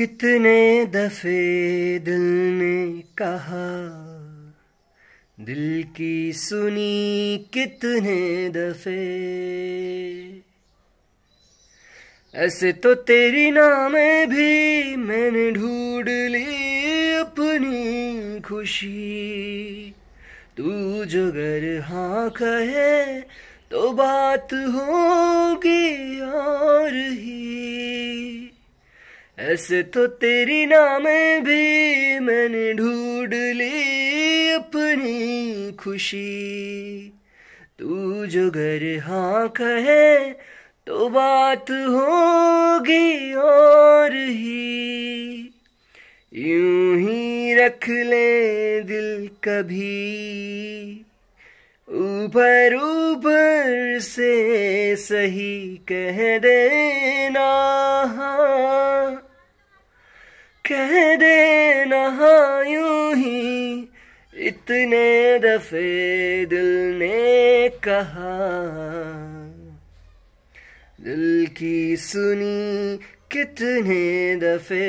कितने दफे दिल ने कहा दिल की सुनी कितने दफे ऐसे तो तेरी नाम भी मैंने ढूंढ ली अपनी खुशी तू जो घर हाँ कहे तो बात होगी ऐसे तो तेरी नाम भी मैंने ढूंढ ली अपनी खुशी तू जो घर हाँ कहे तो बात होगी और ही यूं ही रख ले दिल कभी ऊपर ऊपर से सही कह देना हाँ कह दे नहा यूं ही इतने दफे दिल ने कहा दिल की सुनी कितने दफे